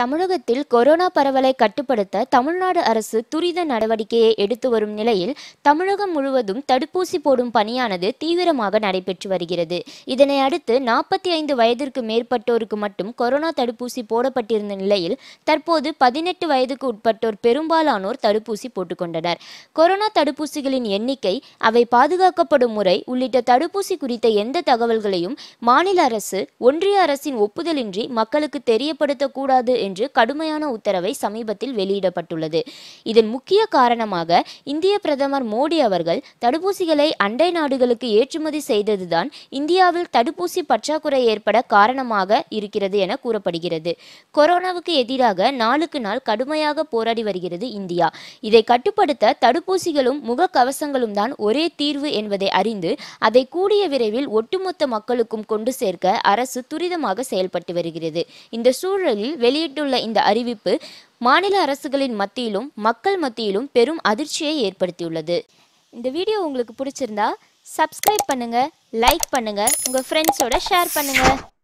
தமிழகத்தில் கொரோனா பரவலை கட்டுப்படுத்த தமிழ்நாடு அரசு துரித நடவடிக்கையை எடுத்து வரும் நிலையில் தமிழகம் முழுவதும் தடுப்பூசி போடும் பணியானது தீவிரமாக நடைபெற்று வருகிறது இதனை அடுத்து நாற்பத்தி ஐந்து வயதிற்கு மேற்பட்டோருக்கு மட்டும் கொரோனா தடுப்பூசி போடப்பட்டிருந்த நிலையில் தற்போது பதினெட்டு வயதுக்கு உட்பட்டோர் பெரும்பாலானோர் தடுப்பூசி போட்டுக்கொண்டனர் கொரோனா தடுப்பூசிகளின் எண்ணிக்கை அவை பாதுகாக்கப்படும் முறை உள்ளிட்ட தடுப்பூசி குறித்த எந்த தகவல்களையும் மாநில அரசு ஒன்றிய அரசின் ஒப்புதலின்றி மக்களுக்கு தெரியப்படுத்தக்கூடாது என்று கடுமையான உத்தரவை சமீபத்தில் வெளியிடப்பட்டுள்ளது இதன் முக்கிய காரணமாக இந்திய பிரதமர் மோடி அவர்கள் தடுப்பூசிகளை அண்டை நாடுகளுக்கு ஏற்றுமதி செய்ததுதான் இந்தியாவில் தடுப்பூசி பற்றாக்குறை ஏற்பட காரணமாக இருக்கிறது என கூறப்படுகிறது கொரோனாவுக்கு எதிராக நாளுக்கு நாள் கடுமையாக போராடி வருகிறது இந்தியா இதை கட்டுப்படுத்த தடுப்பூசிகளும் முகக்கவசங்களும் தான் ஒரே தீர்வு என்பதை அறிந்து அதை கூடிய விரைவில் ஒட்டுமொத்த மக்களுக்கும் கொண்டு சேர்க்க அரசு துரிதமாக செயல்பட்டு வருகிறது இந்த சூழலில் வெளியிட்டு வெளியிட்டுள்ள இந்த அறிவிப்பு மாநில அரசுகளின் மத்தியிலும் மக்கள் மத்தியிலும் பெரும் அதிர்ச்சியை ஏற்படுத்தியுள்ளது இந்த வீடியோ உங்களுக்கு பிடிச்சிருந்தா சப்ஸ்கிரைப் பண்ணுங்க லைக் பண்ணுங்க உங்க ஃப்ரெண்ட்ஸோட ஷேர் பண்ணுங்க